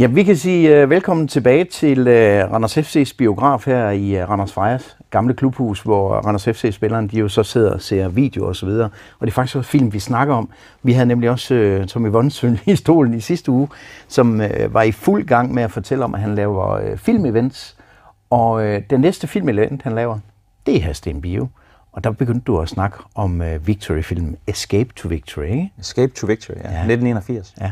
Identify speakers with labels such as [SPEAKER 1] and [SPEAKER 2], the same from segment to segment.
[SPEAKER 1] Ja, vi kan sige uh, velkommen tilbage til uh, Randers FC's biograf her i uh, Randers Fejers gamle klubhus, hvor Randers FC-spillerne de jo så sidder og ser video og så videre. og det er faktisk også film, vi snakker om. Vi havde nemlig også uh, Tommy Vonsøn i stolen i sidste uge, som uh, var i fuld gang med at fortælle om, at han laver uh, filmevents. Og uh, den næste filmevent, han laver, det er Hasten Bio. Og der begyndte du at snakke om uh, victory film Escape to Victory, ikke? Escape to Victory, ja. ja. 1981. Ja.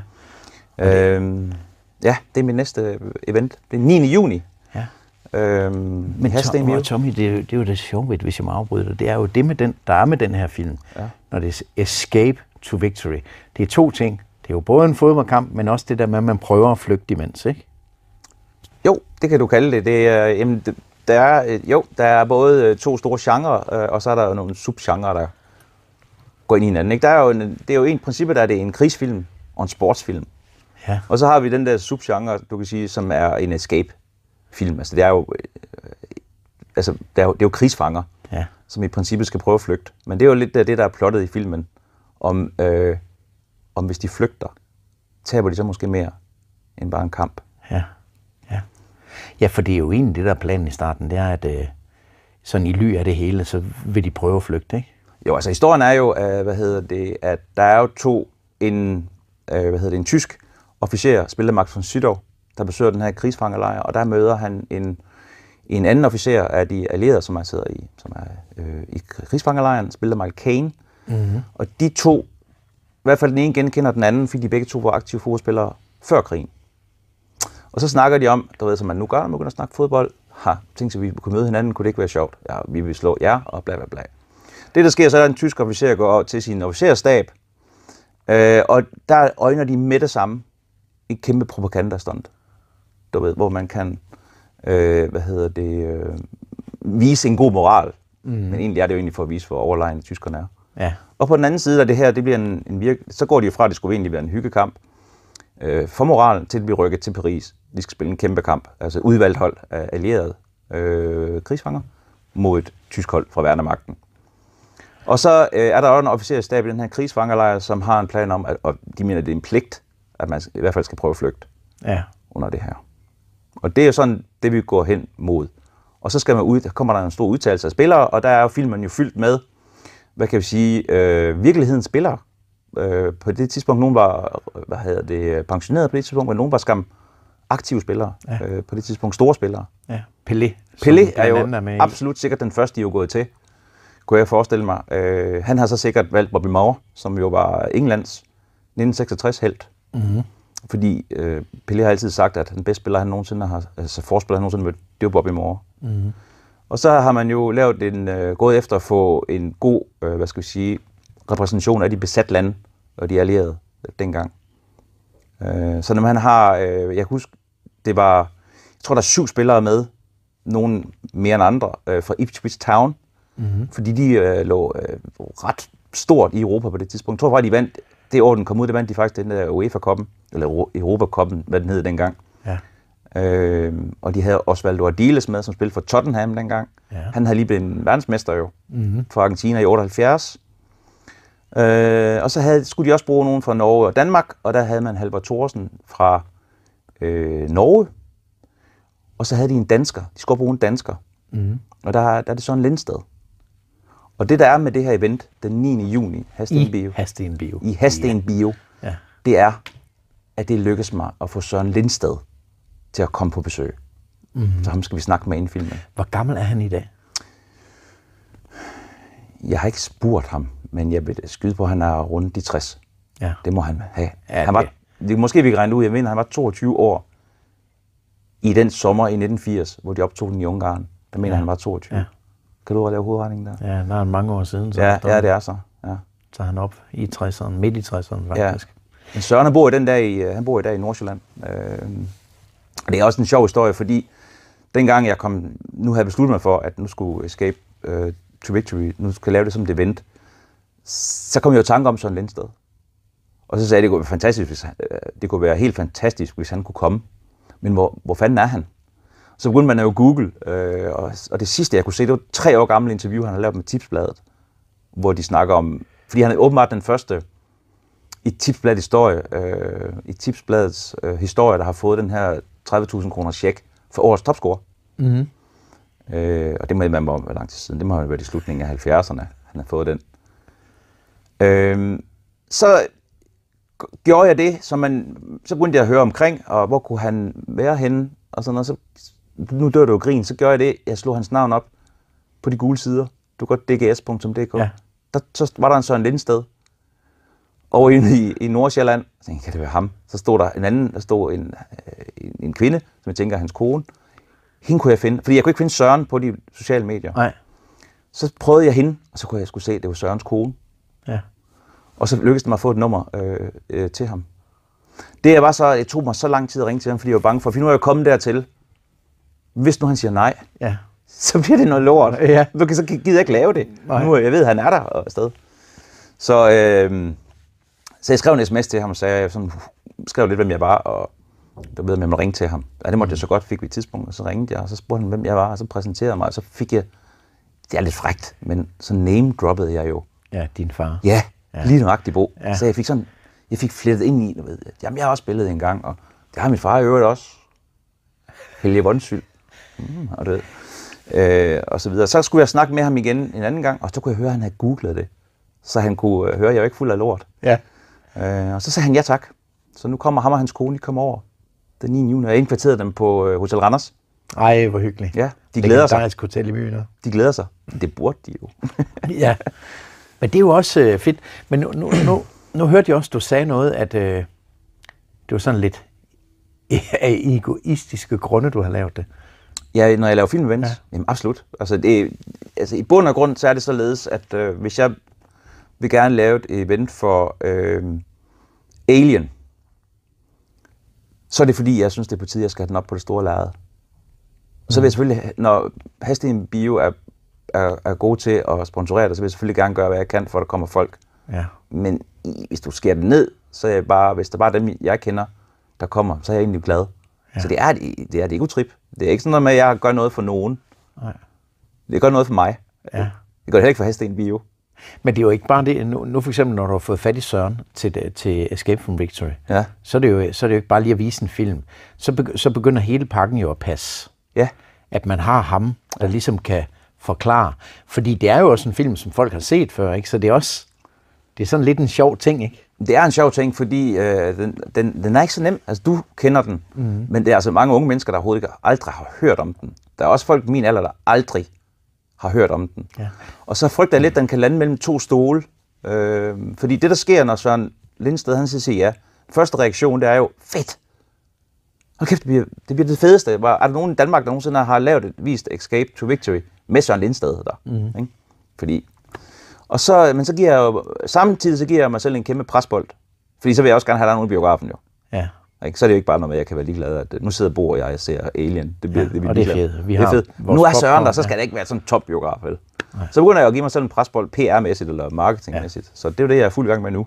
[SPEAKER 1] Okay. Øhm, Ja, det er mit næste øh, event. Det er 9. juni. Ja. Øhm, Men Tom, og Tommy, det, er, det er jo det sjove ved, hvis jeg må afbryde dig, det er jo det, med den, der er med den her film, ja. når det er escape to victory. Det er to ting. Det er jo både en fodboldkamp, men også det der med, at man prøver at flygte imens, ikke?
[SPEAKER 2] Jo, det kan du kalde det. det er, jamen, det, der er, øh, jo, der er både øh, to store genrer, og så er der jo nogle subgenre, der går ind i hinanden. Ikke? Der er jo en, det er jo en princippet, der er det en krigsfilm og en sportsfilm. Ja. Og så har vi den der subgenre, du kan sige, som er en escape-film. Altså, det er jo, øh, altså, det er jo, det er jo krigsfanger, ja. som i princippet skal prøve at flygte. Men det er jo lidt det, der er plottet i filmen, om, øh,
[SPEAKER 1] om hvis de flygter, taber de så måske mere end bare en kamp. Ja, ja. ja for det er jo egentlig det, der er planen i starten. Det er, at øh, sådan i ly af det hele, så vil de prøve at flygte, ikke?
[SPEAKER 2] Jo, altså historien er jo, øh, hvad hedder det, at der er jo to, en, øh, hvad hedder det, en tysk officer, spiller Max von Sydow, der besøger den her krigsfangelejr, og der møder han en, en anden officer af de allierede, som han sidder i, som er øh, i krigsfangelejren, spiller Michael Kane. Mm-hmm. Og de to, i hvert fald den ene genkender den anden, fordi de begge to var aktive fodboldspillere før krigen. Og så snakker de om, du ved, som man nu gør, når man begynder at snakke fodbold, ha, tænkte at vi kunne møde hinanden, kunne det ikke være sjovt? Ja, vi vil slå jer, og bla bla bla. Det, der sker, så er der en tysk officer går over til sin officerstab, øh, og der øjner de med det samme et kæmpe propagandastunt, du ved, hvor man kan, øh, hvad hedder det, øh, vise en god moral. Mm. Men egentlig er det jo egentlig for at vise, hvor overlegne tyskerne er. Ja. Og på den anden side af det her, det bliver en, en virke, så går de jo fra, at det skulle egentlig være en hyggekamp, øh, for moralen, til at blive rykket til Paris. De skal spille en kæmpe kamp, altså udvalgt hold af allierede øh, krigsfanger mod et tysk hold fra værnemagten. Og så øh, er der også en officerstab i den her krigsfangerlejr, som har en plan om, at, og de mener, at det er en pligt at man i hvert fald skal prøve at flygte ja. under det her. Og det er jo sådan, det vi går hen mod. Og så skal man ud, der kommer der en stor udtalelse af spillere, og der er jo filmen jo fyldt med, hvad kan vi sige, øh, virkelighedens spillere. Øh, på det tidspunkt, nogen var, hvad hedder det, pensioneret på det tidspunkt, men nogen var skam aktive spillere ja. øh, på det tidspunkt, store spillere. Ja. Pelé. Pelé er jo er med absolut sikkert den første, de er gået til, kunne jeg forestille mig. Øh, han har så sikkert valgt Bobby Moore, som jo var Englands 1966-helt Mm-hmm. Fordi øh, Pelé har altid sagt, at den bedste spiller, han nogensinde har, altså forspiller, han nogensinde mødt, det var Bobby Moore. Mm-hmm. Og så har man jo lavet en, øh, gået efter at få en god, øh, hvad skal vi sige, repræsentation af de besatte lande og de allierede dengang. Øh, så når man har, øh, jeg kan huske, det var, jeg tror der er syv spillere med, nogen mere end andre, øh, fra Ipswich Town, mm-hmm. fordi de øh, lå øh, ret stort i Europa på det tidspunkt. Jeg tror faktisk, de vandt det år, den kom ud, det vandt de faktisk den der UEFA-koppen, eller Europa-koppen, hvad den hed dengang. Ja. Øhm, og de havde Osvaldo Ardiles med, som spillede for Tottenham dengang. Ja. Han havde lige blevet verdensmester jo, mm-hmm. fra Argentina i 78. Øh, og så havde, skulle de også bruge nogen fra Norge og Danmark, og der havde man Halvor Thorsen fra øh, Norge. Og så havde de en dansker. De skulle bruge en dansker. Mm-hmm. Og der, der er det sådan Lindsted. Og det, der er med det her event den 9. juni, Hasten
[SPEAKER 1] Bio, I Hasten
[SPEAKER 2] Bio, i Hasten Bio ja. det er, at det lykkes mig at få Søren Lindsted til at komme på besøg. Mm-hmm. Så ham skal vi snakke med inden filmen.
[SPEAKER 1] Hvor gammel er han i dag?
[SPEAKER 2] Jeg har ikke spurgt ham, men jeg vil skyde på, at han er rundt de 60. Ja. Det må han have. Ja, han var, det. det måske vi kan regne ud, jeg mener, han var 22 år i den sommer i 1980, hvor de optog den i Ungarn. Der mener ja. han var 22. Ja
[SPEAKER 1] kan du lave hovedregningen der? Ja, der er mange år siden. Så ja, ja, det er så. Ja. Så han op i 60'erne, midt i 60'erne faktisk.
[SPEAKER 2] Ja. Men Søren han bor, i den dag i, øh, han bor i dag i Nordsjælland. Øh, det er også en sjov historie, fordi dengang jeg kom, nu havde besluttet mig for, at nu skulle Escape øh, to Victory, nu skal jeg lave det som det event, så kom jeg jo tanke om Søren Lindsted. Og så sagde jeg, at det kunne være fantastisk, hvis han, øh, det kunne være helt fantastisk, hvis han kunne komme. Men hvor, hvor fanden er han? så begyndte man jo Google, øh, og, og det sidste, jeg kunne se, det var tre år gammelt interview, han har lavet med Tipsbladet, hvor de snakker om, fordi han er åbenbart den første i Tipsbladets historie, øh, i Tipsbladets øh, historie, der har fået den her 30.000 kroner check for årets topscore. Mm-hmm. Øh, og det må man må hvor lang tid siden. Det må have været i slutningen af 70'erne, han har fået den. Øh, så gjorde jeg det, så, man, så begyndte jeg at høre omkring, og hvor kunne han være henne, og sådan noget. Så nu dør du jo grin, så gør jeg det, jeg slog hans navn op på de gule sider. Du går dgs.dk. Ja. Der, så var der en Søren Lindsted over i, i Nordsjælland. Så tænkte, kan det være ham? Så stod der en anden, der stod en, en, øh, en kvinde, som jeg tænker er hans kone. Hende kunne jeg finde, fordi jeg kunne ikke finde Søren på de sociale medier. Nej. Så prøvede jeg hende, og så kunne jeg skulle se, at det var Sørens kone. Ja. Og så lykkedes det mig at få et nummer øh, øh, til ham. Det jeg var så, jeg tog mig så lang tid at ringe til ham, fordi jeg var bange for, for nu er jeg kommet dertil, hvis nu han siger nej, ja. så bliver det noget lort. Ja. Du kan så gider jeg ikke lave det. Nej. Nu jeg ved, han er der og sted. Så, øh, så jeg skrev en sms til ham og sagde, jeg sådan, skrev lidt, hvem jeg var, og der ved, om jeg måtte ringe til ham. Ja, det måtte jeg så godt, fik vi et tidspunkt, og så ringede jeg, og så spurgte han, hvem jeg var, og så præsenterede jeg mig, og så fik jeg, det er lidt frægt, men så name-droppede jeg jo. Ja, din far. Ja, ja. lige nøjagtigt Bo. Ja. Så jeg fik sådan, jeg fik flettet ind i, du ved, jamen jeg har også spillet en gang, og det har min far i øvrigt også. Helge Vondsyld mm, og, det, øh, og så videre. Så skulle jeg snakke med ham igen en anden gang, og så kunne jeg høre, at han havde googlet det. Så han kunne øh, høre, at jeg var ikke fuld af lort. Ja. Øh, og så sagde han ja tak. Så nu kommer ham og hans kone, de kommer over den 9. juni, og jeg indkvarterede dem på øh, Hotel Randers. Ej, hvor hyggeligt. Ja, de glæder sig. Det er et hotel i byen. De glæder sig. Det burde
[SPEAKER 1] de jo. ja, men det er jo også øh, fedt. Men nu, nu, nu, nu hørte jeg også, du sagde noget, at øh, det var sådan lidt af egoistiske grunde, du har lavet det. Ja, når jeg laver filmevents? Ja. Jamen absolut. Altså, det, altså i bund og
[SPEAKER 2] grund, så er det således, at øh, hvis jeg vil gerne lave et event for øh, Alien, så er det fordi, jeg synes, det er på tide, jeg skal have den op på det store lærred. Og så vil jeg mm. selvfølgelig, når Hastigheden Bio er, er, er god til at sponsorere det, så vil jeg selvfølgelig gerne gøre, hvad jeg kan, for at der kommer folk. Ja. Men hvis du skærer det ned, så er jeg bare, hvis der bare er dem, jeg kender, der kommer, så er jeg egentlig glad. Ja. Så det er, et, det er et egotrip. Det er ikke sådan noget med, at jeg gør noget for nogen. Nej. Det gør noget for mig. Ja. Det gør
[SPEAKER 1] det heller ikke for Hesten Bio. Men det er jo ikke bare det. Nu, nu for eksempel, når du har fået fat i Søren til, til Escape from Victory, ja. så, er det jo, så er det jo ikke bare lige at vise en film. Så, begy, så begynder hele pakken jo at passe. Ja. At man har ham, der ligesom kan forklare. Fordi det er jo også en film, som folk har set før, ikke? så det er også det er sådan lidt en sjov ting, ikke? Det er en
[SPEAKER 2] sjov ting, fordi øh, den, den, den er ikke så nem. Altså, du kender den, mm. men det er altså mange unge mennesker, der overhovedet ikke aldrig har hørt om den. Der er også folk i min alder, der aldrig har hørt om den. Ja. Og så frygter jeg lidt, at den kan lande mellem to stole. Øh, fordi det, der sker, når Søren Lindsted han siger ja, første reaktion, det er jo, fedt! Hold kæft, det bliver det, bliver det fedeste. Er der nogen i Danmark, der nogensinde har lavet et vist Escape to Victory med Søren Lindsted der? Mm. Ikke? Fordi og så, men så giver jeg jo, samtidig så giver jeg mig selv en kæmpe presbold. Fordi så vil jeg også gerne have, at der nogen i biografen jo. Ja. Ikke? Så er det jo ikke bare noget med, at jeg kan være ligeglad, at øh, nu sidder Bo og jeg og ser Alien. Det bliver, ja, det, bliver og det er fedt. Vi har det er fedt. Nu er Søren der, så skal det ikke være sådan en topbiograf, vel? Så begynder jeg at give mig selv en presbold PR-mæssigt eller marketingmæssigt. Ja. Så det er det, jeg er fuld gang med nu.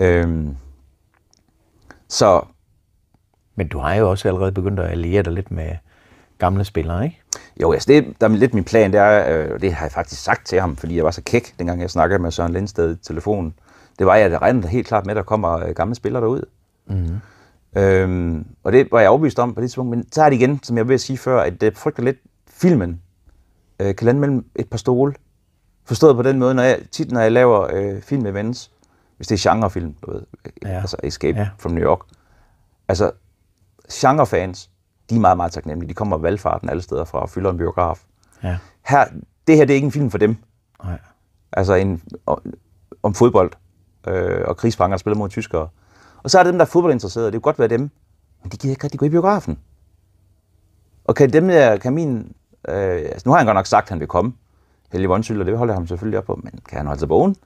[SPEAKER 1] Øhm, så... Men du har jo også allerede begyndt at alliere dig lidt med gamle spillere, ikke? Jo, altså det, der er lidt min plan, det er, øh, det har jeg
[SPEAKER 2] faktisk sagt til ham, fordi jeg var så kæk, dengang jeg snakkede med Søren Lindsted i telefonen. Det var, at jeg regnede helt klart med, at der kommer øh, gamle spillere derud. Mm-hmm. Øhm, og det var jeg overbevist om på det tidspunkt, men så er det igen, som jeg vil sige før, at det frygter lidt filmen øh, kan lande mellem et par stole. Forstået på den måde, når jeg, tit når jeg laver øh, film med Vens, hvis det er genrefilm, du ved, ja. altså Escape ja. from New York, altså genrefans, de er meget, meget taknemmelige. De kommer valgfarten alle steder fra og fylder en biograf. Ja. Her, det her det er ikke en film for dem. Nej. Altså en, om, om fodbold øh, og krigsfanger, der spiller mod tyskere. Og så er det dem, der er fodboldinteresserede. Det kunne godt være dem. Men de gider ikke rigtig gå i biografen. Og kan dem der, kan min... Øh, altså nu har han godt nok sagt, at han vil komme. Helge Vondsyld, og det holder jeg ham selvfølgelig op på. Men kan han holde sig vågen?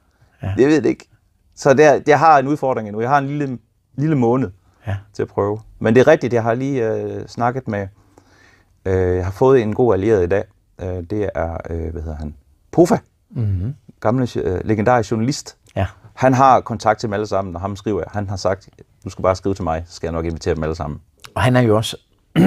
[SPEAKER 2] Ja. Det ved jeg ikke. Så der, jeg har en udfordring endnu. Jeg har en lille, lille måned ja. til at prøve. Men det er rigtigt, jeg har lige øh, snakket med, øh, jeg har fået en god allieret i dag. Øh, det er, øh, hvad hedder han,
[SPEAKER 1] Pofa, mm-hmm.
[SPEAKER 2] gamle øh, legendarisk journalist. Ja. Han har kontakt til dem alle sammen, og ham skriver jeg. Han har sagt, du skal bare skrive til mig, så skal jeg nok invitere dem alle sammen. Og han er jo også,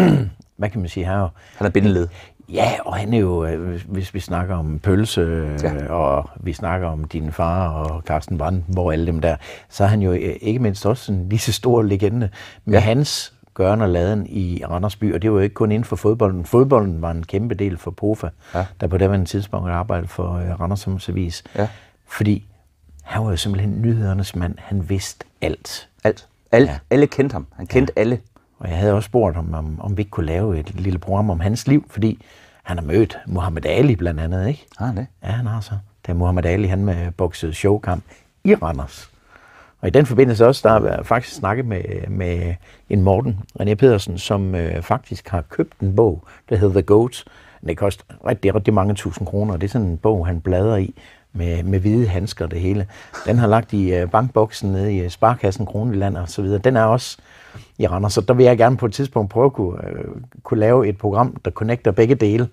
[SPEAKER 1] hvad kan man sige, han er jo... Han er bindeled. Ja, og han er jo, øh, hvis vi snakker om pølse, ja. Øh, og vi snakker om din far og Carsten Brand, hvor alle dem der, så er han jo øh, ikke mindst også en lige så stor legende med ja. hans gøren og laden i Randersby, og det var jo ikke kun inden for fodbolden. Fodbolden var en kæmpe del for POFA, ja. der på daværende tidspunkt arbejdede for Randers Avis. Ja. Fordi han var jo simpelthen nyhedernes mand. Han vidste alt. Alt. Alle, ja. alle kendte ham. Han kendte ja. alle. Og jeg havde også spurgt ham, om, om vi ikke kunne lave et lille program om hans liv, fordi han har mødt Muhammad Ali blandt andet, ikke? Har han det? Ja, han har så. Da Muhammad Ali, han med boksede showkamp i Randers. Og i den forbindelse også, der har jeg faktisk snakket med, med en Morten, René Pedersen, som øh, faktisk har købt en bog, der hedder The Goat. Den koster rigtig, rigtig mange tusind kroner, og det er sådan en bog, han bladrer i, med, med hvide handsker det hele. Den har lagt i øh, bankboksen nede i øh, Sparkassen, Kronvilland og så videre. Den er også i Randers, så der vil jeg gerne på et tidspunkt prøve at kunne, øh, kunne lave et program, der connecter begge dele.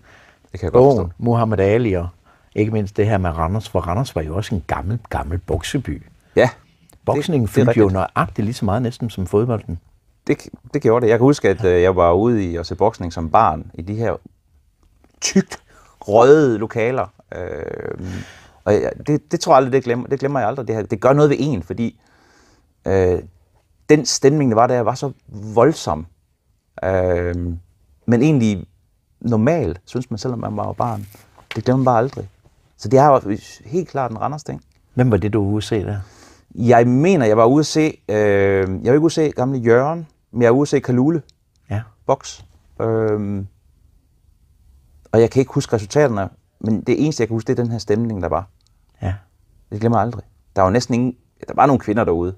[SPEAKER 1] Det kan jeg Bogen, godt Muhammad Ali og ikke mindst det her med Randers, for Randers var jo også en gammel, gammel bokseby. Ja. Boksningen fyldte jo nøjagtigt lige så meget næsten som fodbolden.
[SPEAKER 2] Det, det gjorde det. Jeg kan huske, at øh, jeg var ude i at se boksning som barn i de her tykt røde lokaler. Øh, og jeg, det, det tror jeg aldrig, det glemmer, det glemmer jeg aldrig. Det, her. det gør noget ved en, fordi øh, den stemning, der var der, var så voldsom. Øh, men egentlig normal, synes man, selvom man var barn. Det glemmer man bare aldrig. Så det er jo helt klart en Randers ting. Hvem var det, du var ude at se der? Jeg mener, jeg var ude at se... Øh, jeg var ikke ude at se gamle Jørgen, men jeg var ude at se Kalule. Ja. Boks. Øh, og jeg kan ikke huske resultaterne, men det eneste, jeg kan huske, det er den her stemning, der var. Ja. Det glemmer jeg aldrig. Der var næsten ingen... Der var nogle kvinder derude.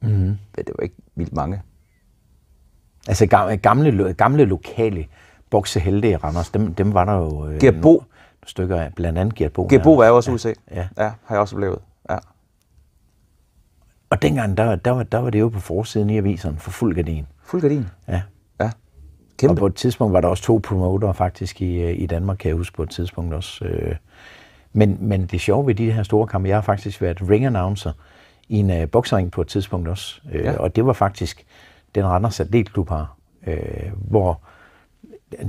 [SPEAKER 1] Mm. Men det var ikke vildt mange. Altså gamle, gamle lokale boksehelte i Randers, dem, dem var der jo... Øh, Gerbo. Nogle stykker af, blandt andet Gerbo. Gerbo var jeg også ja. Ja. ja. har jeg også oplevet. Ja. Og dengang, der, der, var, der var det jo på forsiden i aviserne for fuld gardin. Fuld gardin? Ja. Ja. Kæmpe. Og på et tidspunkt var der også to promoter faktisk i, øh, i Danmark, kan jeg huske på et tidspunkt også. Øh, men, men det sjove ved de her store kampe, jeg har faktisk været ring announcer i en øh, boksering på et tidspunkt også. Øh, ja. Og det var faktisk den Randers Atletklub har, øh, hvor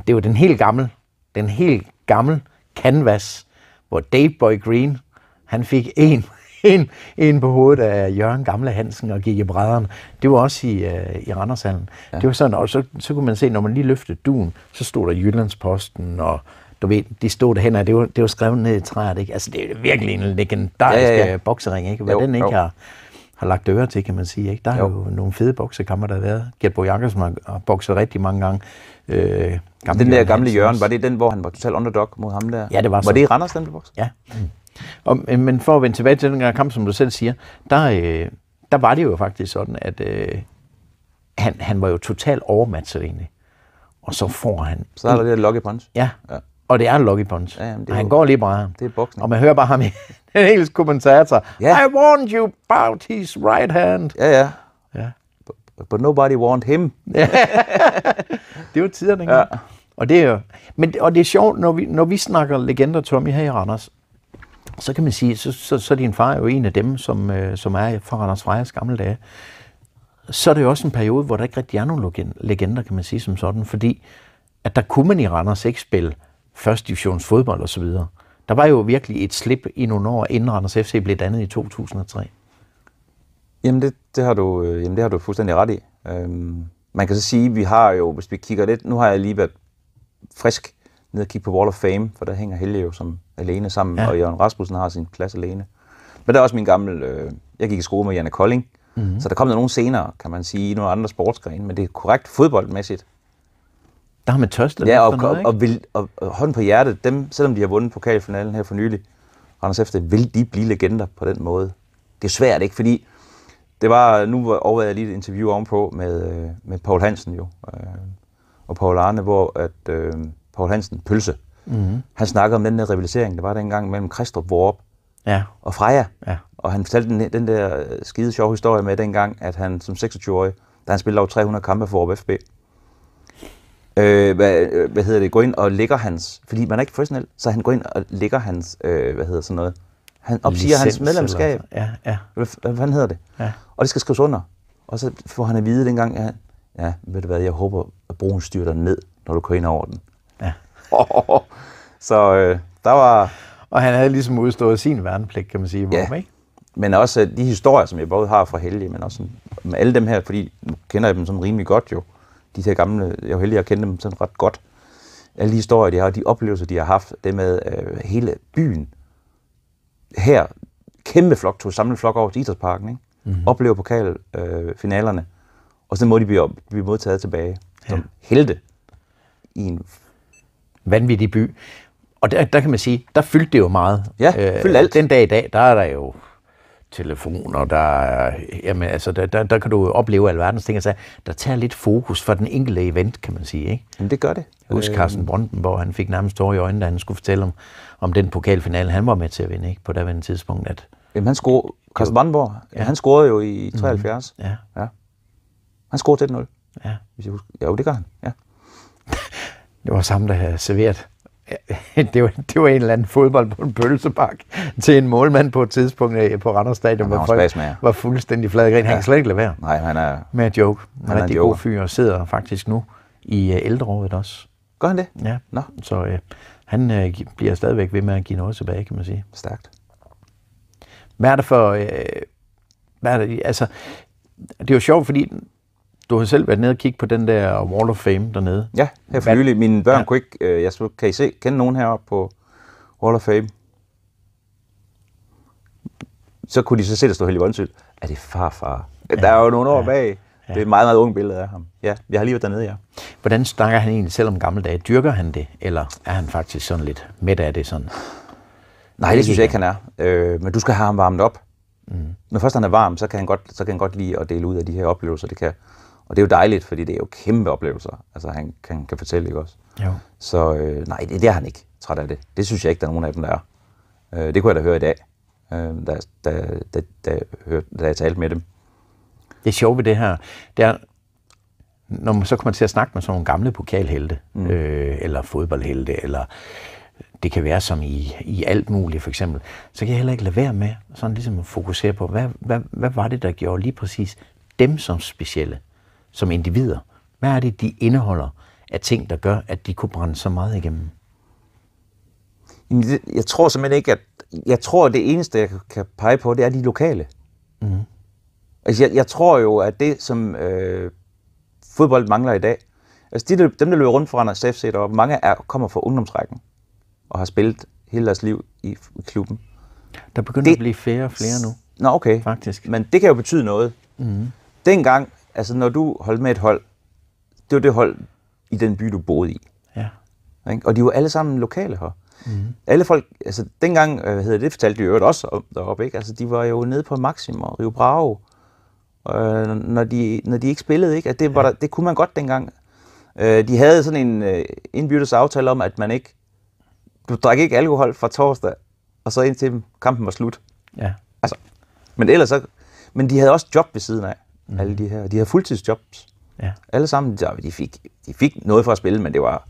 [SPEAKER 1] det var den helt gamle, den helt gamle canvas, hvor Boy Green, han fik en, en, en på hovedet af Jørgen Gamle Hansen og gik i brædderen. Det var også i, øh, i Randershallen. Ja. Det var sådan, og så, så kunne man se, når man lige løftede duen, så stod der Jyllandsposten og du ved, de stod der og det var, det var skrevet ned i træet, ikke? Altså, det er virkelig en legendarisk ja, ja, ja. boksering, ikke? Hvad jo, den ikke jo. har, har lagt øre til, kan man sige, ikke? Der er jo, jo nogle fede boksekammer, der har været. Gert Bo Jakobsen har bokset rigtig mange gange. Øh, gamle den der Jørgen gamle Jørgen, var
[SPEAKER 2] det den, hvor han var total underdog mod ham der? Ja, det var så. Var det i Randers, den blev bokset? Ja. Mm.
[SPEAKER 1] Og, øh, men for at vende tilbage til den gang kamp, som du selv siger, der, øh, der var det jo faktisk sådan, at øh, han, han var jo totalt overmatchet egentlig. Og så får han... Så er der det der lucky punch. Ja, ja. Og det er en lucky punch. Ja, jamen, det er han jo, går lige bare Det er boksning. Og man hører bare ham i den engelske kommentator. Ja. I warned you about his right hand. Ja, ja. ja. But, but nobody warned him. det var tiderne, ikke? Ja. Og det er jo, men, og det er sjovt, når vi, når vi snakker legender, Tommy, her i Randers, så kan man sige, så, så, så din far er jo en af dem, som, øh, som er fra Randers Frejas gamle dage. Så er det jo også en periode, hvor der ikke rigtig er nogen legender, kan man sige som sådan, fordi at der kunne man i Randers ikke spille første divisions fodbold osv. Der var jo virkelig et slip i nogle år, inden Randers FC blev dannet i 2003. Jamen det,
[SPEAKER 2] det, har, du, øh, jamen det har du fuldstændig ret i. Øhm, man kan så sige, at vi har jo, hvis vi kigger lidt, nu har jeg lige været frisk ned og kigge på Wall of Fame, for der hænger Helge jo som alene sammen, ja. og Jørgen Rasmussen har sin plads alene. Men der er også min gamle, øh, jeg gik i skole med Janne Kolding, mm-hmm. så der kom der nogen senere, kan man sige, i nogle andre sportsgrene, men det er korrekt fodboldmæssigt,
[SPEAKER 1] der har man tørstet ja, og, noget, og,
[SPEAKER 2] vil, og, og, hånd på hjertet, dem, selvom de har vundet pokalfinalen her for nylig, Randers efter, vil de blive legender på den måde? Det er svært, ikke? Fordi det var, nu overvejede jeg lige et interview ovenpå med, øh, med Paul Hansen jo, øh, og Paul Arne, hvor at, øh, Paul Hansen, Pølse, mm-hmm. han snakkede om den der rivalisering, der var dengang mellem Christoph Vorup ja. og Freja. Ja. Og han fortalte den, den der øh, skide sjove historie med dengang, at han som 26-årig, da han spillede over 300 kampe for Vorup FB, øh, hvad, øh, hvad hedder det, går ind og lægger hans, fordi man er ikke professionel, så han går ind og lægger hans, øh, hvad hedder sådan noget, han opsiger Licens, hans medlemskab. ja, ja. Hvad, hvad hedder det? Ja. Og det skal skrives under. Og så får han at vide dengang, at ja, ved du hvad, jeg håber, at broen dig ned, når du kører ind over den. Ja. så øh, der var... Og han havde ligesom udstået sin værnepligt, kan man sige. Ja. Hvorfor, ikke? Men også øh, de historier, som jeg både har fra Helge, men også med alle dem her, fordi nu kender jeg dem sådan rimelig godt jo de her gamle, jeg er heldig at kende dem sådan ret godt, alle de historier, de har, de oplevelser, de har haft, det med øh, hele byen her, kæmpe flok, tog samlet flok over til idrætsparken, ikke? Mm-hmm. oplever pokalfinalerne, øh, og så må de blive, blive modtaget tilbage som helte
[SPEAKER 1] i en vanvittig by. Og der, der kan man sige, der fyldte det jo meget. Ja, øh, fyldte alt. Den dag i dag, der er der jo telefoner, der, jamen, altså, der, der, der kan du opleve alverdens ting. Altså, der tager lidt fokus for den enkelte event, kan man sige. Ikke? Men det gør det. Jeg husker Carsten øhm. Bronden, hvor han fik nærmest tårer i øjnene, da han skulle fortælle om, om den pokalfinale, han var med til at vinde ikke? på det tidspunkt. At, jamen, han scorede, Carsten Brandenborg, ja. han scorede jo i 73. Mm-hmm. Ja. ja. Han scorede 1-0. Ja. Hvis jeg husker. Jo, det gør han. Ja. det var samme, der havde serveret det, var, det var en eller anden fodbold på en pølsebak til en målmand på et tidspunkt øh, på Randers Stadion, hvor folk var fuldstændig flad grin. Han ja. kan slet ikke lade være Nej, han er, med at joke. Han, han er de gode fyr og sidder faktisk nu i øh, ældreåret også. Gør han det? Ja. Nå. Så øh, han øh, bliver stadigvæk ved med at give noget tilbage, kan man sige. Stærkt. Hvad er det for... Øh, hvad er det, altså, det er jo sjovt, fordi du har selv været nede og kigge på den der Wall of Fame dernede. Ja, her for
[SPEAKER 2] nylig. Mine børn ja. kunne ikke... Øh, jeg kan I se, kende nogen heroppe på Wall of Fame? Så kunne de så se, der stod Helge Vondsøl. Er det farfar? Ja. Der er jo nogle år ja. bag. Ja. Det er et meget, meget unge billede af ham. Ja, jeg har lige været dernede, ja.
[SPEAKER 1] Hvordan snakker han egentlig selv om gamle dage? Dyrker han det, eller er han faktisk sådan lidt midt af det sådan? Nej, det synes jeg ikke, han
[SPEAKER 2] er. Øh, men du skal have ham varmet op. Mm. Når først han er varm, så kan han, godt, så kan han godt lide at dele ud af de her oplevelser. Det kan og det er jo dejligt, fordi det er jo kæmpe oplevelser, altså han kan, kan fortælle, ikke også? Jo. Så øh, nej, det, det er han ikke træt af det. Det synes jeg ikke, der er nogen af dem, der er.
[SPEAKER 1] Øh, det kunne jeg da høre i dag, øh, da, da, da, da, da, da jeg talte med dem. Det sjove ved det her, det er, når man så kommer til at snakke med sådan nogle gamle pokalhelte, mm. øh, eller fodboldhelte, eller det kan være som i, i alt muligt for eksempel, så kan jeg heller ikke lade være med sådan ligesom at fokusere på, hvad, hvad, hvad var det, der gjorde lige præcis dem som specielle? som individer. Hvad er det, de indeholder af ting, der gør, at de kunne brænde så meget igennem?
[SPEAKER 2] Jeg tror simpelthen ikke, at... Jeg tror, at det eneste, jeg kan pege på, det er de lokale. Mm. Altså, jeg, jeg tror jo, at det, som øh, fodbold mangler i dag, altså de, dem, der løber rundt foran os, FC der mange er, kommer fra ungdomsrækken og har spillet hele deres liv i, i klubben.
[SPEAKER 1] Der begynder det, at blive flere og flere nu.
[SPEAKER 2] Nå, okay. Faktisk. Men det kan jo betyde noget. Mm. Dengang altså når du holdt med et hold, det var det hold i den by, du boede i. Ja. Ikke? Og de var alle sammen lokale her. Mm. hmm Alle folk, altså dengang, øh, hvad hedder det, fortalte de jo også om deroppe, ikke? Altså de var jo nede på Maxim og Rio Bravo, øh, når, de, når de ikke spillede, ikke? At det, var der, det kunne man godt dengang. Øh, de havde sådan en øh, indbyrdes aftale om, at man ikke, du drak ikke alkohol fra torsdag, og så indtil kampen var slut. Ja. Altså, men ellers så, men de havde også job ved siden af mm. alle de her. De havde fuldtidsjobs. Ja. Alle sammen, de fik, de fik noget for at spille, men
[SPEAKER 1] det var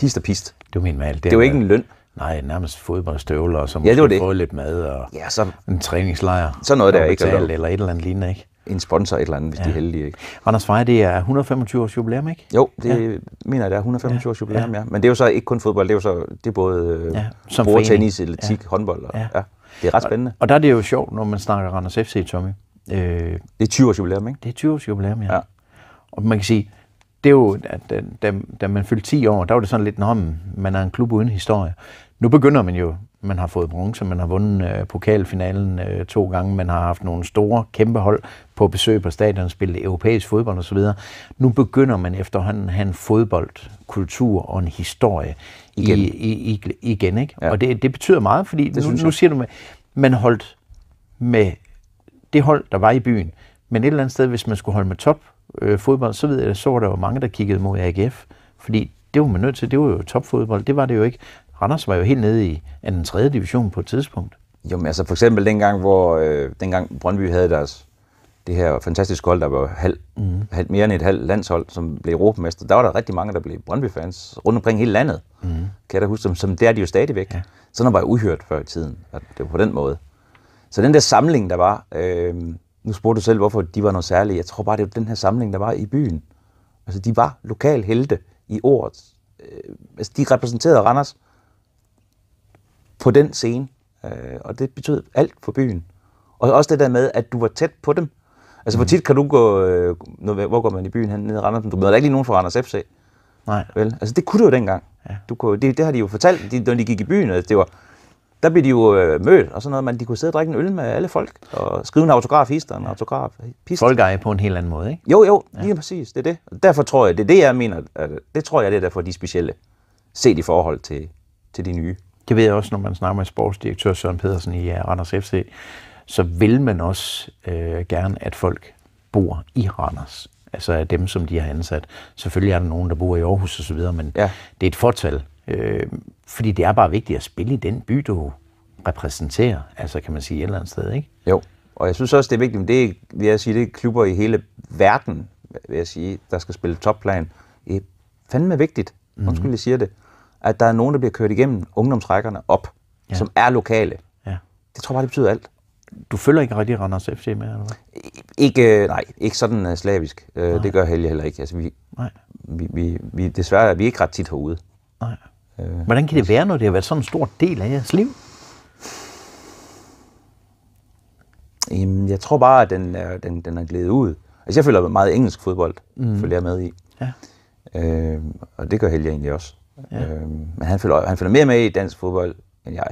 [SPEAKER 1] hist og pist. Det mener med alt det? Det var ikke en løn. Nej, nærmest fodboldstøvler, og så måske ja, det det. lidt mad og ja, så, en træningslejr. Så noget der, ikke? Betalt, eller et eller andet lignende, ikke? En sponsor et eller andet, hvis ja. de er heldige, ikke? Anders Frey, det er 125 års jubilæum, ikke? Jo, det ja. mener jeg, det er
[SPEAKER 2] 125 ja. års jubilæum, ja. ja. Men det er jo så ikke kun fodbold, det er jo så det er både øh, ja. Som bordtennis, atletik, ja.
[SPEAKER 1] håndbold. Og, ja. ja. Det er ret spændende. Og, og der er det jo sjovt, når man snakker Randers FC, Tommy. Øh, det er 20 års jubilæum, ikke? Det er 20 års jubilæum, ja. ja. Og man kan sige, det er jo, da, da, da man fyldte 10 år, der var det sådan lidt, at man er en klub uden historie. Nu begynder man jo, man har fået bronze, man har vundet øh, pokalfinalen øh, to gange, man har haft nogle store, kæmpe hold på besøg på stadion, spillet europæisk fodbold osv. Nu begynder man efterhånden at have en fodboldkultur og en historie igen, i, i, i, igen ikke? Ja. Og det, det betyder meget, fordi det nu, nu siger du, man, man holdt med det hold, der var i byen. Men et eller andet sted, hvis man skulle holde med top øh, fodbold, så ved jeg, så var der jo mange, der kiggede mod AGF, fordi det var man nødt til, det var jo topfodbold, det var det jo ikke. Randers var jo helt nede i den tredje division på et tidspunkt.
[SPEAKER 2] Jo, men altså for eksempel dengang, hvor øh, dengang Brøndby havde deres det her fantastiske hold, der var halv, mm. halv, mere end et halvt landshold, som blev europamester, der var der rigtig mange, der blev Brøndby-fans rundt omkring hele landet. Mm. Kan jeg da huske, som, som det er de jo stadigvæk. Ja. Sådan var jo uhørt før i tiden, at det var på den måde. Så den der samling, der var, øh, nu spurgte du selv, hvorfor de var noget særligt. Jeg tror bare, det var den her samling, der var i byen. Altså, de var lokal helte i ordet. Øh, altså, de repræsenterede Randers på den scene, øh, og det betød alt for byen. Og også det der med, at du var tæt på dem. Altså, hvor mm. tit kan du gå... Øh, hvor går man i byen hen? Ned i Randers? Du møder ikke lige nogen fra Randers FC. Nej. Vel? Altså, det kunne du jo dengang. Ja. Du kunne, det, det har de jo fortalt, de, når de gik i byen. Altså, det var der blev de jo øh, mødt og sådan noget, men de kunne sidde og drikke en øl med alle folk og skrive en autograf hister, en autograf hister. Folk er på en helt anden måde, ikke? Jo, jo, lige ja. præcis, det er det. Derfor tror jeg, det er det, jeg mener, at det tror jeg, det er
[SPEAKER 1] derfor, de er specielle, set i forhold til, til de nye. Det ved jeg også, når man snakker med sportsdirektør Søren Pedersen i øh, Randers FC, så vil man også øh, gerne, at folk bor i Randers. Altså af dem, som de har ansat. Selvfølgelig er der nogen, der bor i Aarhus osv., men ja. det er et fortal. Øh, fordi det er bare vigtigt at spille i den by, du repræsenterer, altså kan man sige et eller andet sted, ikke?
[SPEAKER 2] Jo, og jeg synes også, det er vigtigt, men det er, vil jeg sige, det er klubber i hele verden, vil jeg sige, der skal spille topplan. Det er fandme vigtigt, mm-hmm. undskyld, jeg siger det, at der er nogen, der bliver kørt igennem ungdomsrækkerne op, ja. som er lokale.
[SPEAKER 1] Ja. Det tror jeg bare, det betyder alt. Du følger ikke rigtig Randers FC med, eller hvad?
[SPEAKER 2] Ikke, øh, nej, ikke sådan uh, slavisk. Uh, nej. det gør Helge heller ikke. Altså, vi, nej. Vi, vi, vi, desværre vi er vi ikke ret tit herude. Nej. Øh, Hvordan kan det altså- være, når det har været sådan en stor del af jeres liv? Jamen, jeg tror bare, at den er, den, den er glædet ud. Altså, jeg føler meget engelsk fodbold, mm. følger jeg med i. Ja. Øh, og det gør Helge egentlig også. Ja. Øh, men han følger, han følger mere med i dansk fodbold, end jeg.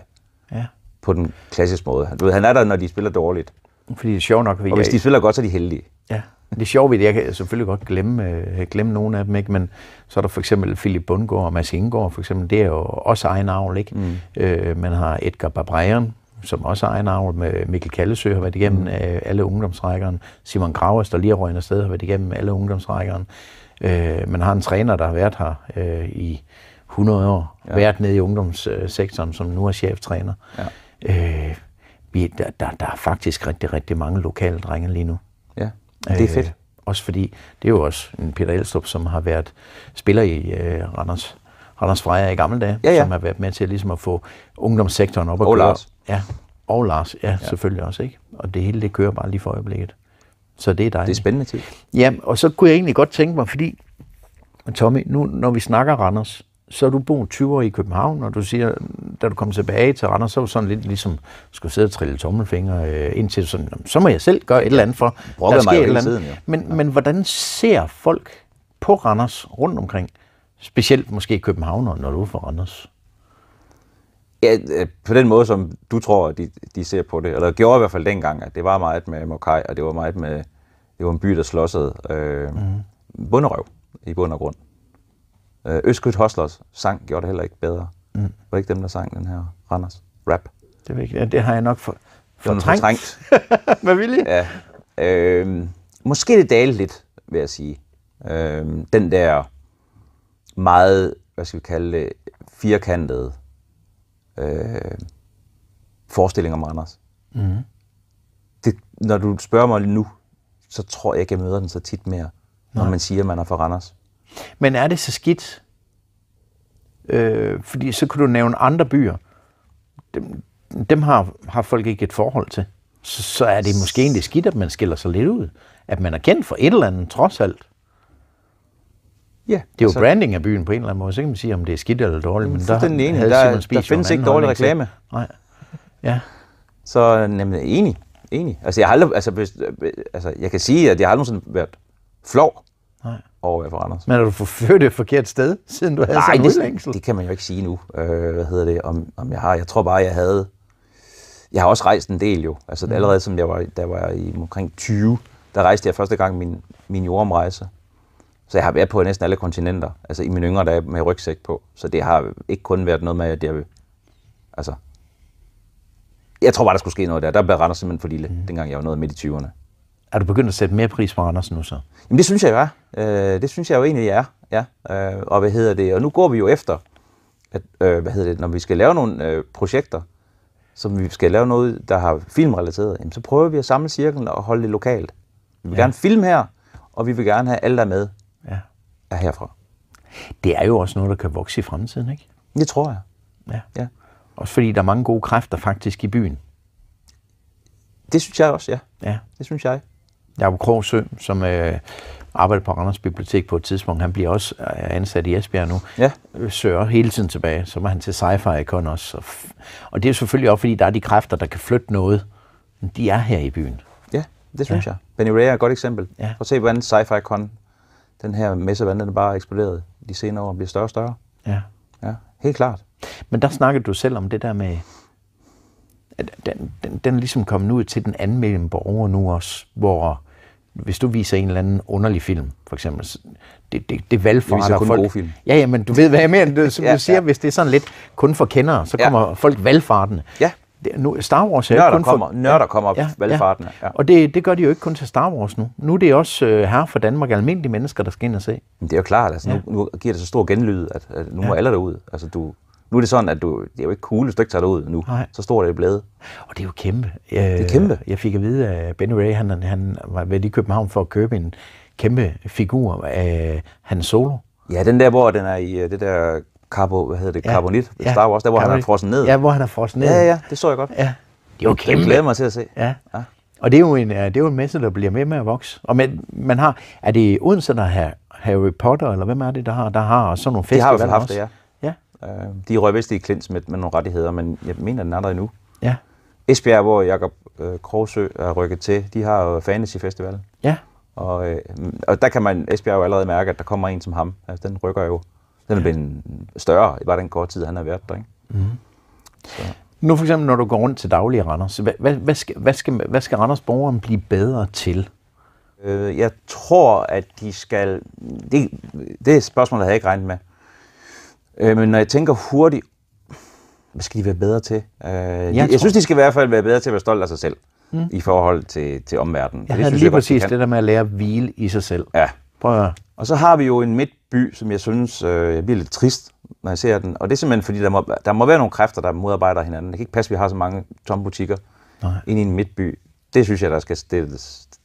[SPEAKER 1] Ja. På den klassiske måde. Du ved, han er der, når de spiller dårligt. Fordi det er sjovt nok. Og hvis de spiller godt, så er de heldige. Ja det sjove ved det, jeg kan selvfølgelig godt glemme, øh, glemme nogle af dem, ikke? men så er der for eksempel Philip Bundgaard og Mads Ingaard, for eksempel, det er jo også egen avl, ikke? Mm. Øh, man har Edgar Barbreiren, som også er egen avl, med Mikkel Kallesø har været igennem mm. Øh, alle ungdomsrækkerne, Simon Gravers, der lige røgnet sted, har været igennem alle ungdomsrækkerne. Øh, man har en træner, der har været her øh, i 100 år, ja. været nede i ungdomssektoren, som nu er cheftræner. Ja. Øh, vi, der, der, der er faktisk rigtig, rigtig mange lokale drenge lige nu. Ja. Det er øh, fedt. Øh, også fordi, det er jo også en Peter Elstrup, som har været spiller i øh, Randers, Randers Freja i gamle dage, ja, ja. som har været med til ligesom at få ungdomssektoren op og, og køre. Lars. Ja, og Lars, ja, ja, selvfølgelig også. ikke. Og det hele, det kører bare lige for øjeblikket. Så det er dejligt. Det er spændende tid. Ja, og så kunne jeg egentlig godt tænke mig, fordi, Tommy, nu når vi snakker Randers, så du boet 20 år i København, og du siger, da du kom tilbage til Randers, så var sådan lidt ligesom, skulle sidde og trille tommelfinger øh, indtil sådan, så må jeg selv gøre et eller andet for, Brokker der sker et eller andet. Tiden, ja. Men, ja. men hvordan ser folk på Randers rundt omkring, specielt måske København, når du er fra Randers?
[SPEAKER 2] Ja, øh, på den måde, som du tror, at de, de ser på det, eller gjorde i hvert fald dengang, at det var meget med Mokai, og det var meget med, det var en by, der slåsede. øh, mm. bunderøv i bund og grund. Øh, Østkyt Hoslers sang gjorde det heller ikke bedre. Mm. Det var ikke dem, der sang den her Randers rap.
[SPEAKER 1] Det, er ikke, ja, det har jeg nok for, fortrængt.
[SPEAKER 2] fortrængt. Hvad vil I? Ja. Øh, måske det dalte lidt, vil jeg sige. Øh, den der meget, hvad skal vi kalde det, firkantede øh, forestilling om Randers. Mm. Det, når du spørger mig nu, så tror jeg ikke, jeg møder den så tit mere, Nej. når man siger, at man er fra Randers.
[SPEAKER 1] Men er det så skidt? Øh, fordi så kunne du nævne andre byer. Dem, dem har, har folk ikke et forhold til. Så, så er det måske egentlig skidt, at man skiller sig lidt ud. At man er kendt for et eller andet, trods alt. Ja, det er jo altså- branding af byen på en eller anden måde, så kan man sige, om det er skidt eller dårligt, men mm, der, den ene, der, der, der findes ikke dårlig reklame. Til. Nej. Ja.
[SPEAKER 2] Så nemlig enig. Enig. Altså, jeg har aldrig, altså, altså, jeg kan sige, at jeg har aldrig sådan været flov over for Randers. Men har du
[SPEAKER 1] forført det forkert sted, siden du havde sådan en
[SPEAKER 2] det, det kan man jo ikke sige nu, øh, hvad hedder det, om, om jeg har. Jeg tror bare, jeg havde... Jeg har også rejst en del jo. Altså mm. allerede som jeg var, da var jeg i omkring 20, der rejste jeg første gang min, min jordomrejse. Så jeg har været på næsten alle kontinenter, altså i mine yngre dage med rygsæk på. Så det har ikke kun været noget med, at jeg... Altså, jeg tror bare, der skulle ske noget der. Der blev Randers simpelthen for lille, mm. dengang jeg var noget midt i 20'erne.
[SPEAKER 1] Er du begyndt at sætte mere pris på Randers nu så? Jamen det synes
[SPEAKER 2] jeg jo er. Øh, det synes jeg jo egentlig er. Ja. Øh, og hvad hedder det? Og nu går vi jo efter, at, øh, hvad hedder det, når vi skal lave nogle øh, projekter, som vi skal lave noget, der har filmrelateret, jamen, så prøver vi at samle cirklen og holde det lokalt. Vi vil ja. gerne film her, og vi
[SPEAKER 1] vil gerne have alle, der med ja. er herfra. Det er jo også noget, der kan vokse i fremtiden, ikke?
[SPEAKER 2] Det tror jeg. Ja.
[SPEAKER 1] ja. Også fordi der er mange gode kræfter faktisk i byen.
[SPEAKER 2] Det synes jeg også, ja. ja. Det synes jeg.
[SPEAKER 1] Jacob Krogsø, som øh, arbejder på Randers Bibliotek på et tidspunkt, han bliver også øh, ansat i Esbjerg nu, ja. Øh, søger hele tiden tilbage. Så var han til Sci-Fi Icon også. Og, og det er selvfølgelig også, fordi der er de kræfter, der kan flytte noget. Men de er her i byen. Ja, det synes ja. jeg.
[SPEAKER 2] Benny Ray er et godt eksempel. Ja. Prøv at se, hvordan Sci-Fi Icon, den her messe, hvordan den bare eksploderede de senere år, bliver større og
[SPEAKER 1] større. Ja. ja helt klart. Men der snakkede du selv om det der med den, den, den er ligesom kommet ud til den anden mellem borger nu også, hvor hvis du viser en eller anden underlig film, for eksempel, det, det, det valgfarter folk. Gode film. Ja, ja, men du ved, hvad jeg mener. Som ja, du siger, ja. hvis det er sådan lidt kun for kendere, så kommer ja. folk valgfartende. Ja. Det, nu, Star Wars er nørder kun kommer, for... Nørder kommer ja, valgfartende. Ja. Og det, det gør de jo ikke kun til Star Wars nu. Nu er det også øh, her for Danmark almindelige mennesker, der skal ind og se. Men det er jo klart. Altså, ja. nu, nu giver det så stor genlyd,
[SPEAKER 2] at, at nu ja. må alle derud. Altså, du, nu er det sådan, at du, det er jo ikke cool, hvis du ikke tager det ud nu. Nej. Så stort er det blevet.
[SPEAKER 1] Og det er jo kæmpe. Jeg, det er kæmpe. Jeg fik at vide, at Benny Ray han, han var ved i København for at købe en kæmpe figur af hans Solo. Ja, den der, hvor den er i øh, det der karbo, hvad hedder det, ja. karbonit, ja. Star Wars, der hvor karbonit. han er frosset ned. Ja, hvor han er frosset ned. Ja, ja, det så jeg godt. Ja.
[SPEAKER 2] Det var kæmpe. Det glæder mig til at
[SPEAKER 1] se. Ja. ja. Og det er jo en, øh, det er jo en messe, der bliver med med at vokse. Og man, man har, er det Odense, der har Harry Potter, eller hvem er det, der har, der har sådan nogle festivaler Det har vi haft også? det, ja.
[SPEAKER 2] Øh, de røg vist i klins med, med nogle rettigheder, men jeg mener, den er der endnu. Ja. Esbjerg, hvor Jakob øh, Krogsø er rykket til, de har jo Fantasy Festival. Ja. Og, øh, og der kan man, Esbjerg jo allerede mærke, at der kommer en som ham. Altså, den rykker jo. Den er
[SPEAKER 1] blevet større i bare den korte tid, han har været der. Ikke? Mm. Så. Nu for eksempel, når du går rundt til daglige Randers, hvad, hvad, hvad, skal, hvad, skal, hvad skal Randers borgeren blive bedre til? Øh, jeg tror, at de skal... Det, det er et spørgsmål, jeg havde ikke regnet med.
[SPEAKER 2] Øh, men når jeg tænker hurtigt, hvad skal de være bedre til? Øh, jeg, de, jeg synes, de skal i hvert fald være bedre til at være stolt af sig selv mm. i forhold til, til omverdenen. Jeg det, synes lige jeg præcis godt, det der med at lære at hvile i sig selv. Ja. Prøv at... Og så har vi jo en midtby, som jeg synes, øh, jeg bliver lidt trist, når jeg ser den. Og det er simpelthen, fordi der må, der må være nogle kræfter, der modarbejder hinanden. Det kan ikke passe, at vi har så mange tomme butikker ind i en midtby. Det synes jeg, der skal, det,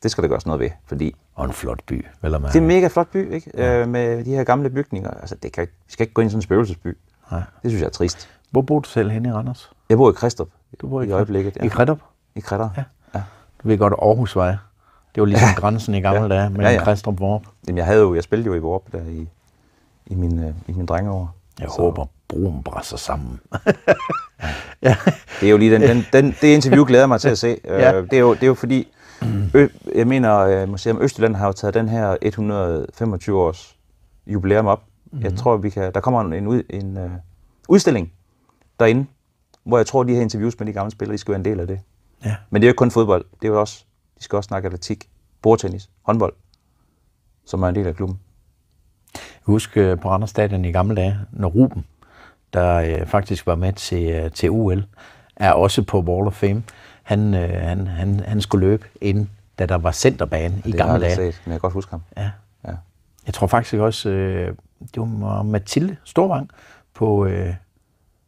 [SPEAKER 2] det skal der gøres noget ved, fordi og en flot by, vel Det er en mega flot by, ikke? Ja. Øh, med de her gamle bygninger. Altså, det kan, vi skal ikke gå ind i sådan en spøgelsesby. Nej. Det synes jeg er trist.
[SPEAKER 1] Hvor bor du selv hen i Randers? Jeg bor i Kristrup. Du bor i, i øjeblikket. Ja. I Kristrup? I Kristrup. Ja. ja. Du ved godt Aarhusvej. Det var ligesom ja. grænsen i gamle ja. dage mellem ja, ja. Kristrup og Vorp. Jamen, jeg, havde
[SPEAKER 2] jo, jeg spillede jo i Vorp der i, i, min, øh, i min drengeår. Jeg så. håber, broen brænder sammen. ja. Det er jo lige den, den, den, det interview glæder mig til at se. ja. Øh, det, er jo, det er jo fordi, Ø- jeg mener, øh, Museum Østjylland har jo taget den her 125-års jubilæum op. Mm. Jeg mhm. tror, vi kan, der kommer en, en, en uh, øh, udstilling derinde, hvor jeg tror, de her interviews med de gamle spillere, de skal være en del af det. Ja. Men det er jo ikke kun fodbold. Det er jo også, de skal også snakke atletik, bordtennis,
[SPEAKER 1] håndbold, som er en del af klubben. Jeg husker øh, på Randers Stadion i gamle dage, når Ruben, der øh, faktisk var med til, øh, til OL, er også på Wall of Fame han, øh, han, han, han skulle løbe ind, da der var centerbane ja, i gamle dage. Det har jeg set, men jeg kan godt huske ham. Ja. ja. Jeg tror faktisk også, øh, det var Mathilde Storvang på øh,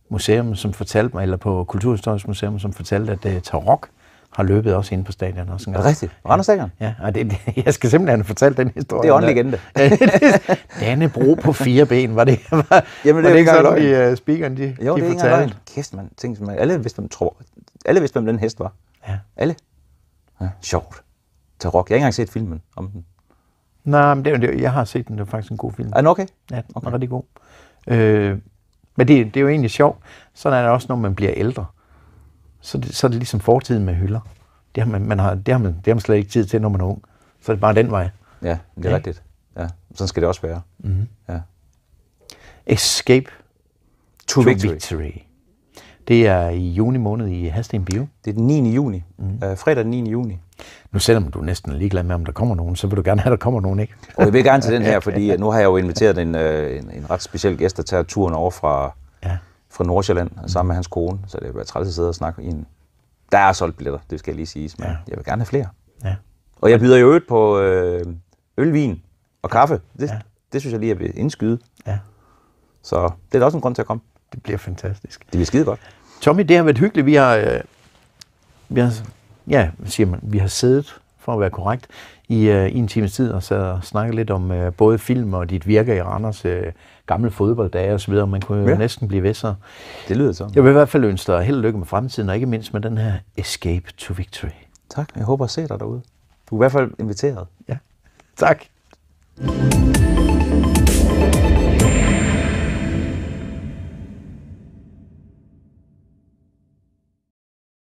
[SPEAKER 1] museum, som fortalte mig, eller på Kulturhistorisk Museum, som fortalte, at øh, Tarok har løbet også inde på stadion også en gang. Rigtigt. Randers Stadion? Ja, og det, det, jeg skal simpelthen fortælle den historie. Det er det. Dannebro på fire ben, var det, var, Jamen, det, var det ikke sådan, de uh, øh, speakerne de, jo, de det er fortalte? Jo, det
[SPEAKER 2] er Kæft, man. Tænk, man alle, hvis man tror, alle vidste, hvem den hest var. Ja. Alle. Ja, sjovt. Tarok. Jeg har ikke engang set filmen
[SPEAKER 1] om den. Nej, men det, det, jeg har set den. Det er faktisk en god film. Er den okay? Ja, den okay. er rigtig god. Øh, men det, det er jo egentlig sjovt. Sådan er det også, når man bliver ældre. Så, det, så er det ligesom fortiden med hylder. Det har man, man, har, det har man, det har man slet ikke tid til, når man er ung. Så er det bare den vej. Ja, det er ja. rigtigt. Ja, sådan skal det også være. Mm-hmm. Ja. Escape to, to victory. victory. Det er i juni måned i Hasten Bio. Det er den 9. juni. Mm. Øh, fredag den 9. juni. Nu selvom du næsten er ligeglad med, om der kommer nogen, så vil du gerne have, at der kommer nogen, ikke?
[SPEAKER 2] Og jeg vil gerne til den her, fordi øh, nu har jeg jo inviteret en, øh, en, en ret speciel gæst, der tager turen over fra, ja. fra Nordsjælland mm. sammen med hans kone. Så det er været træt at sidde og snakke i en... Der er solgt billetter, det skal jeg lige sige, men ja. jeg vil gerne have flere. Ja. Og jeg byder jo øvrigt på øh, ølvin og kaffe. Det, ja. det synes jeg lige, jeg vil indskyde. Ja.
[SPEAKER 1] Så det er da også en grund til at komme det bliver fantastisk. Det bliver skide godt. Tommy, det har været hyggeligt. Vi har, øh, vi har, ja, siger man, vi har siddet, for at være korrekt, i, øh, i en times tid og sad og snakket lidt om øh, både film og dit virke i Randers øh, gamle fodbolddage osv. Man kunne jo ja. næsten blive ved Det lyder sådan. Jeg vil i hvert fald ønske dig held og lykke med fremtiden, og ikke mindst med den her Escape to Victory.
[SPEAKER 2] Tak. Jeg håber at se dig derude.
[SPEAKER 1] Du er i hvert fald inviteret. Ja. Tak. thank you